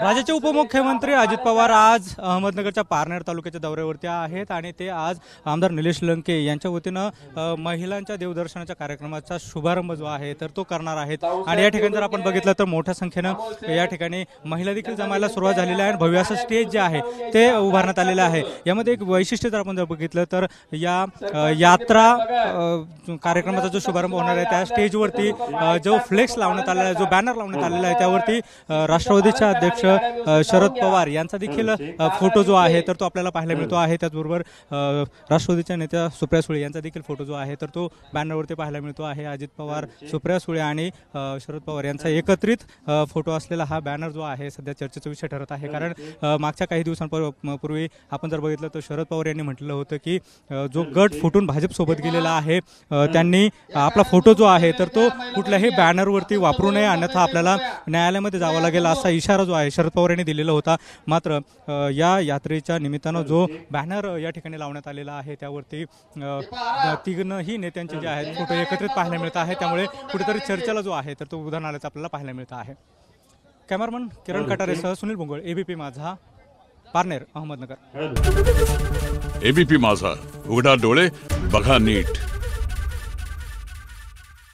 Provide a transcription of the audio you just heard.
राज्याचे उपमुख्यमंत्री अजित पवार आज अहमदनगरच्या पारनेर तालुक्याच्या दौऱ्यावरती आहेत आणि ते आज आमदार निलेश लंके यांच्या वतीनं महिलांच्या देवदर्शनाच्या कार्यक्रमाचा शुभारंभ जो आहे तर तो करणार आहेत आणि या ठिकाणी जर आपण बघितलं तर मोठ्या संख्येनं या ठिकाणी महिला देखील जमायला सुरुवात झालेली आहे आणि भव्य असं स्टेज जे आहे ते उभारण्यात आलेलं आहे यामध्ये एक वैशिष्ट्य जर आपण जर बघितलं तर या यात्रा कार्यक्रमाचा जो शुभारंभ होणार आहे त्या स्टेजवरती जो फ्लेक्स लावण्यात आलेला आहे जो बॅनर लावण्यात आलेला आहे त्यावरती राष्ट्रवादीच्या अध्यक्ष शरद पवार यांचा देखील फोटो जो आहे तर तो आपल्याला पाहायला मिळतो आहे त्याचबरोबर राष्ट्रवादीच्या नेत्या सुप्रिया सुळे यांचा देखील फोटो जो आहे तर तो बॅनरवरती पाहायला मिळतो आहे अजित पवार सुप्रिया सुळे आणि शरद पवार यांचा एकत्रित फोटो असलेला हा बॅनर जो आहे सध्या चर्चेचा विषय ठरत आहे कारण मागच्या काही दिवसांपूर्वी आपण जर बघितलं तर शरद पवार यांनी म्हटलं होतं की जो गट फुटून भाजपसोबत गेलेला आहे त्यांनी आपला फोटो जो आहे तर तो कुठल्याही बॅनरवरती वापरू नये अन्यथा आपल्याला न्यायालयामध्ये जावं लागेल असा इशारा जो आहे आहे शरद पवार यांनी दिलेला होता मात्र या यात्रेच्या निमित्तानं जो बॅनर या ठिकाणी लावण्यात आलेला आहे त्यावरती तिघनही नेत्यांचे जे आहेत फोटो एकत्रित पाहायला मिळत आहे त्यामुळे कुठेतरी चर्चेला जो आहे तर तो उदाहरण आल्याचा आपल्याला पाहायला मिळत आहे कॅमेरामन किरण कटारेसह सुनील भोंगळ एबीपी माझा पारनेर अहमदनगर एबीपी माझा उघडा डोळे बघा नीट